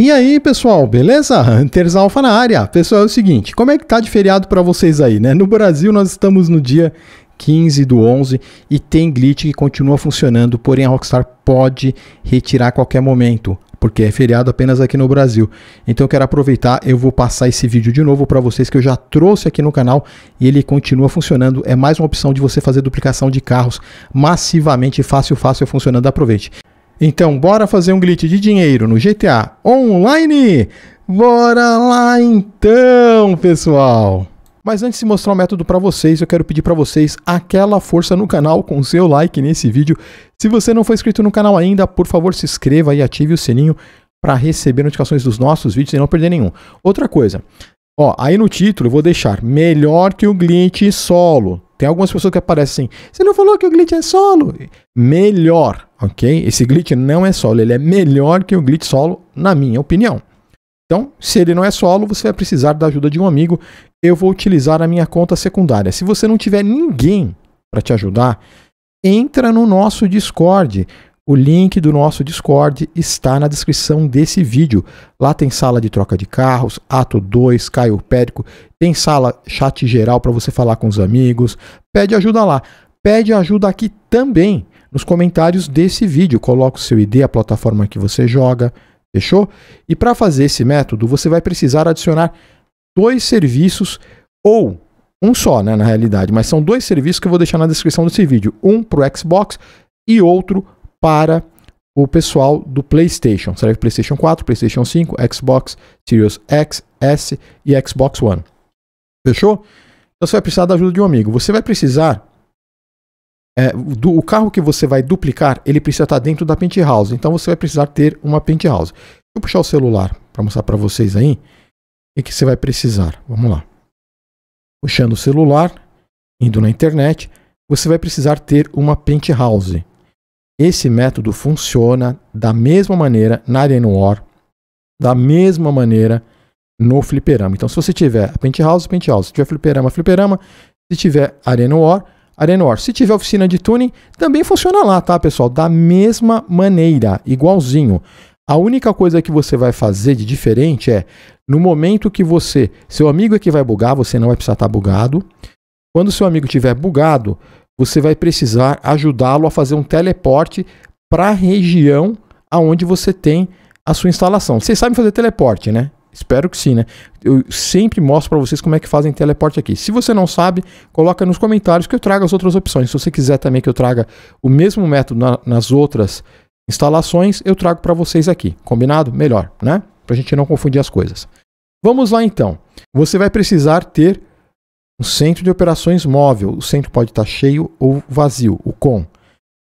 E aí, pessoal, beleza? Hunters Alpha na área. Pessoal, é o seguinte, como é que tá de feriado para vocês aí, né? No Brasil nós estamos no dia 15 do 11 e tem glitch que continua funcionando, porém a Rockstar pode retirar a qualquer momento, porque é feriado apenas aqui no Brasil. Então eu quero aproveitar, eu vou passar esse vídeo de novo para vocês que eu já trouxe aqui no canal e ele continua funcionando. É mais uma opção de você fazer duplicação de carros massivamente, fácil, fácil funcionando. Aproveite. Então, bora fazer um glitch de dinheiro no GTA Online? Bora lá então, pessoal! Mas antes de mostrar o método para vocês, eu quero pedir para vocês aquela força no canal com o seu like nesse vídeo. Se você não for inscrito no canal ainda, por favor se inscreva e ative o sininho para receber notificações dos nossos vídeos e não perder nenhum. Outra coisa, ó, aí no título eu vou deixar melhor que o glitch solo. Tem algumas pessoas que aparecem assim, você não falou que o glitch é solo? Melhor, ok? Esse glitch não é solo, ele é melhor que o glitch solo, na minha opinião. Então, se ele não é solo, você vai precisar da ajuda de um amigo. Eu vou utilizar a minha conta secundária. Se você não tiver ninguém para te ajudar, entra no nosso Discord. O link do nosso Discord está na descrição desse vídeo. Lá tem sala de troca de carros, ato 2, Périco, tem sala chat geral para você falar com os amigos. Pede ajuda lá. Pede ajuda aqui também nos comentários desse vídeo. Coloca o seu ID, a plataforma que você joga. Fechou? E para fazer esse método, você vai precisar adicionar dois serviços ou um só, né, na realidade, mas são dois serviços que eu vou deixar na descrição desse vídeo. Um para o Xbox e outro para para o pessoal do PlayStation. Serve PlayStation 4, PlayStation 5, Xbox Series X, S e Xbox One. Fechou? Então você vai precisar da ajuda de um amigo. Você vai precisar. É, do, o carro que você vai duplicar, ele precisa estar dentro da penthouse. Então você vai precisar ter uma penthouse. Deixa eu puxar o celular para mostrar para vocês aí. O que você vai precisar? Vamos lá. Puxando o celular, indo na internet, você vai precisar ter uma penthouse. Esse método funciona da mesma maneira na Arena War, da mesma maneira no fliperama. Então, se você tiver penthouse, penthouse. Se tiver fliperama, fliperama. Se tiver Arena War, Arena War. Se tiver oficina de tuning, também funciona lá, tá, pessoal? Da mesma maneira, igualzinho. A única coisa que você vai fazer de diferente é, no momento que você... Seu amigo é que vai bugar, você não vai precisar estar tá bugado. Quando seu amigo estiver bugado, você vai precisar ajudá-lo a fazer um teleporte para a região aonde você tem a sua instalação. Vocês sabem fazer teleporte, né? Espero que sim, né? Eu sempre mostro para vocês como é que fazem teleporte aqui. Se você não sabe, coloca nos comentários que eu traga as outras opções. Se você quiser também que eu traga o mesmo método na, nas outras instalações, eu trago para vocês aqui. Combinado? Melhor, né? Para a gente não confundir as coisas. Vamos lá então. Você vai precisar ter um centro de operações móvel, o centro pode estar cheio ou vazio, o COM.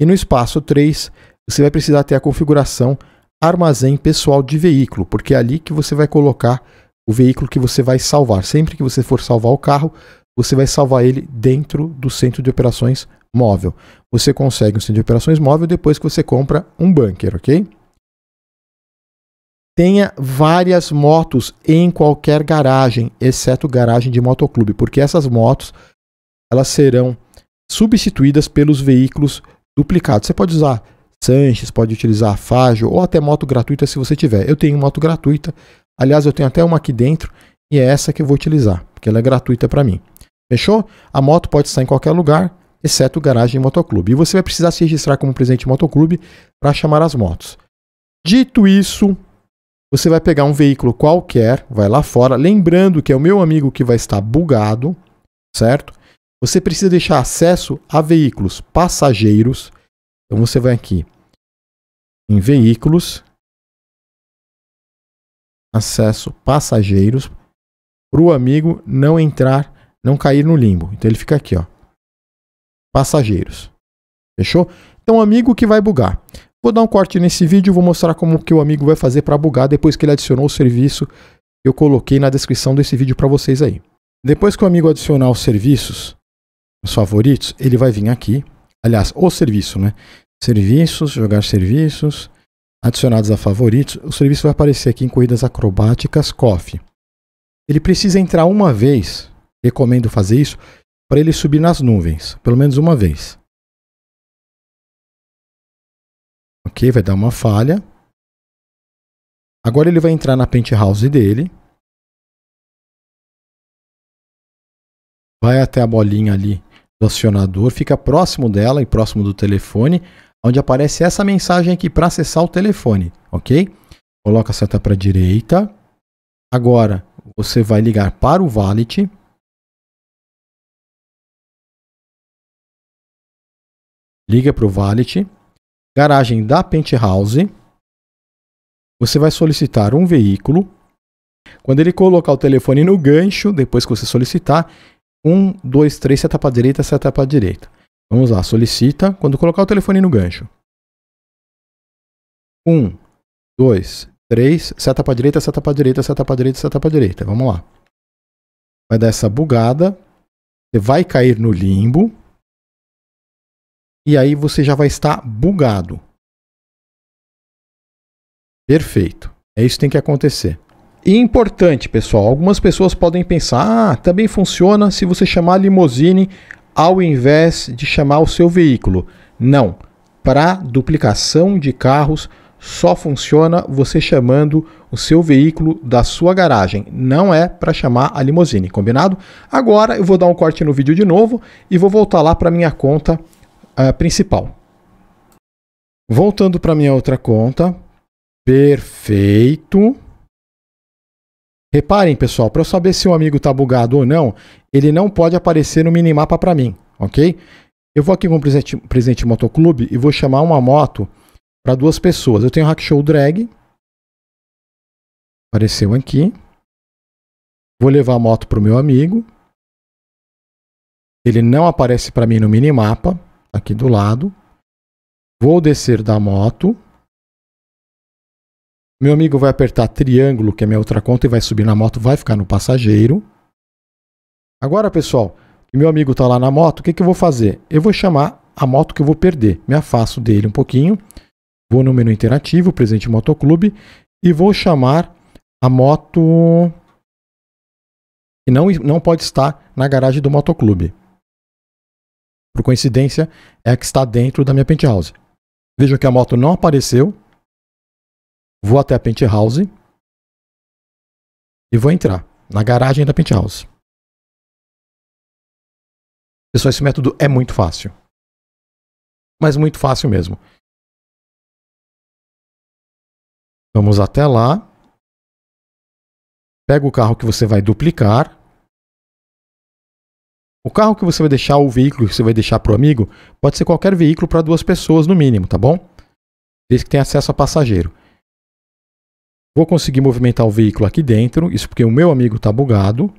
E no espaço 3, você vai precisar ter a configuração armazém pessoal de veículo, porque é ali que você vai colocar o veículo que você vai salvar. Sempre que você for salvar o carro, você vai salvar ele dentro do centro de operações móvel. Você consegue um centro de operações móvel depois que você compra um bunker, ok? tenha várias motos em qualquer garagem, exceto garagem de motoclube, porque essas motos elas serão substituídas pelos veículos duplicados. Você pode usar Sanches, pode utilizar Fajo ou até moto gratuita se você tiver. Eu tenho moto gratuita. Aliás, eu tenho até uma aqui dentro e é essa que eu vou utilizar, porque ela é gratuita para mim. Fechou? A moto pode estar em qualquer lugar, exceto garagem e motoclube. E você vai precisar se registrar como presidente de motoclube para chamar as motos. Dito isso, você vai pegar um veículo qualquer, vai lá fora, lembrando que é o meu amigo que vai estar bugado, certo? Você precisa deixar acesso a veículos passageiros. Então você vai aqui em veículos, acesso passageiros, para o amigo não entrar, não cair no limbo. Então ele fica aqui, ó. Passageiros. Fechou? Então, amigo que vai bugar. Vou dar um corte nesse vídeo, e vou mostrar como que o amigo vai fazer para bugar depois que ele adicionou o serviço eu coloquei na descrição desse vídeo para vocês aí. Depois que o amigo adicionar os serviços, os favoritos, ele vai vir aqui. Aliás, o serviço, né? Serviços, jogar serviços, adicionados a favoritos. O serviço vai aparecer aqui em corridas acrobáticas, coffee. Ele precisa entrar uma vez, recomendo fazer isso, para ele subir nas nuvens, pelo menos uma vez. Ok, vai dar uma falha. Agora ele vai entrar na penthouse dele. Vai até a bolinha ali do acionador, fica próximo dela e próximo do telefone, onde aparece essa mensagem aqui para acessar o telefone, ok? Coloca a seta para a direita. Agora você vai ligar para o Valet. Liga para o Valet garagem da Penthouse, você vai solicitar um veículo. Quando ele colocar o telefone no gancho, depois que você solicitar, 1, 2, 3, seta para direita, seta para direita. Vamos lá, solicita quando colocar o telefone no gancho. 1, 2, 3, seta para direita, seta para direita, seta para direita, seta para direita. Vamos lá. Vai dar essa bugada. Você vai cair no limbo e aí você já vai estar bugado. Perfeito. É isso que tem que acontecer. E importante, pessoal, algumas pessoas podem pensar: ah, também funciona se você chamar a limusine ao invés de chamar o seu veículo. Não. Para duplicação de carros, só funciona você chamando o seu veículo da sua garagem. Não é para chamar a limusine, combinado? Agora eu vou dar um corte no vídeo de novo e vou voltar lá para minha conta uh, principal. Voltando para minha outra conta. Perfeito. Reparem, pessoal, para eu saber se o amigo está bugado ou não, ele não pode aparecer no minimapa para mim, ok? Eu vou aqui com o presente, presente motoclube e vou chamar uma moto para duas pessoas. Eu tenho Hackshow Drag. Apareceu aqui. Vou levar a moto para o meu amigo. Ele não aparece para mim no minimapa aqui do lado. Vou descer da moto. Meu amigo vai apertar triângulo, que é minha outra conta, e vai subir na moto, vai ficar no passageiro. Agora, pessoal, meu amigo está lá na moto, o que, que eu vou fazer? Eu vou chamar a moto que eu vou perder. Me afasto dele um pouquinho. Vou no menu interativo, presente motoclube, e vou chamar a moto que não, não pode estar na garagem do motoclube por coincidência, é que está dentro da minha penthouse. Vejo que a moto não apareceu. Vou até a penthouse e vou entrar na garagem da penthouse. Pessoal, esse método é muito fácil. Mas muito fácil mesmo. Vamos até lá. Pega o carro que você vai duplicar. O carro que você vai deixar, o veículo que você vai deixar para o amigo, pode ser qualquer veículo para duas pessoas no mínimo, tá bom? Desde que tenha acesso a passageiro. Vou conseguir movimentar o veículo aqui dentro, isso porque o meu amigo está bugado.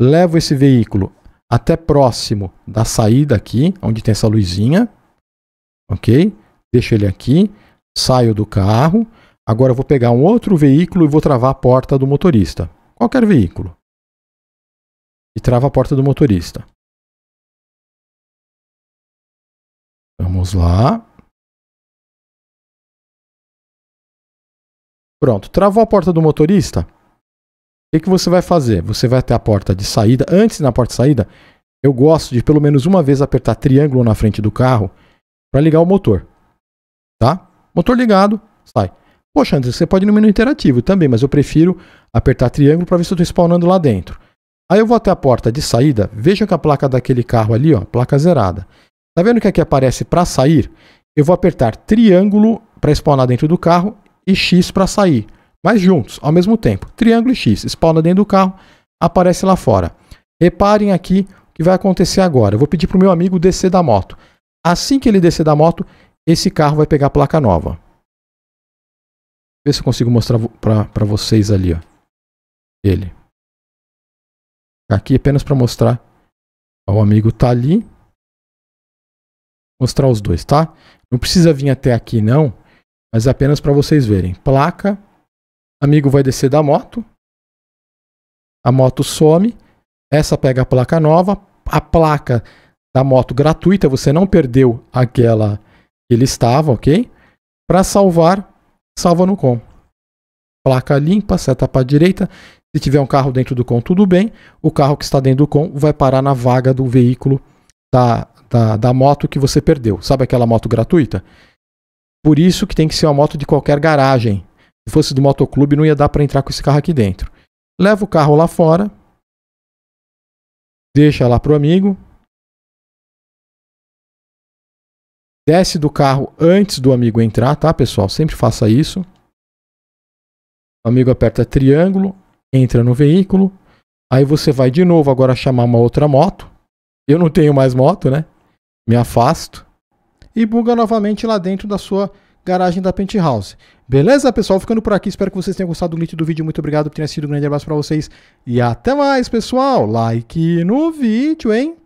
Levo esse veículo até próximo da saída aqui, onde tem essa luzinha. Ok? Deixo ele aqui, saio do carro. Agora vou pegar um outro veículo e vou travar a porta do motorista. Qualquer veículo e trava a porta do motorista. Vamos lá. Pronto, travou a porta do motorista. O que, que você vai fazer? Você vai até a porta de saída. Antes na porta de saída, eu gosto de pelo menos uma vez apertar triângulo na frente do carro para ligar o motor. Tá? Motor ligado, sai. Poxa, André, você pode ir no menu interativo também, mas eu prefiro apertar triângulo para ver se eu estou spawnando lá dentro. Aí eu vou até a porta de saída, veja que a placa daquele carro ali, ó, placa zerada. Tá vendo que aqui aparece para sair? Eu vou apertar triângulo para spawnar dentro do carro e X para sair. Mas juntos, ao mesmo tempo. Triângulo e X, spawna dentro do carro, aparece lá fora. Reparem aqui o que vai acontecer agora. Eu vou pedir para o meu amigo descer da moto. Assim que ele descer da moto, esse carro vai pegar a placa nova. Vê se eu consigo mostrar para vocês ali. Ó. Ele. Aqui apenas para mostrar. o amigo tá ali. Mostrar os dois, tá? Não precisa vir até aqui não, mas é apenas para vocês verem. Placa, amigo vai descer da moto. A moto some, essa pega a placa nova, a placa da moto gratuita, você não perdeu aquela que ele estava, ok? Para salvar, salva no com. Placa limpa, seta para a direita, se tiver um carro dentro do com, tudo bem. O carro que está dentro do com vai parar na vaga do veículo da, da, da moto que você perdeu. Sabe aquela moto gratuita? Por isso que tem que ser uma moto de qualquer garagem. Se fosse do motoclube, não ia dar para entrar com esse carro aqui dentro. Leva o carro lá fora, deixa lá pro amigo, desce do carro antes do amigo entrar, tá, pessoal? Sempre faça isso. O amigo aperta triângulo, entra no veículo, aí você vai de novo agora chamar uma outra moto. Eu não tenho mais moto, né? Me afasto e buga novamente lá dentro da sua garagem da Penthouse. Beleza, pessoal? Ficando por aqui. Espero que vocês tenham gostado do link do vídeo. Muito obrigado por ter sido. Um grande abraço para vocês e até mais, pessoal. Like no vídeo, hein?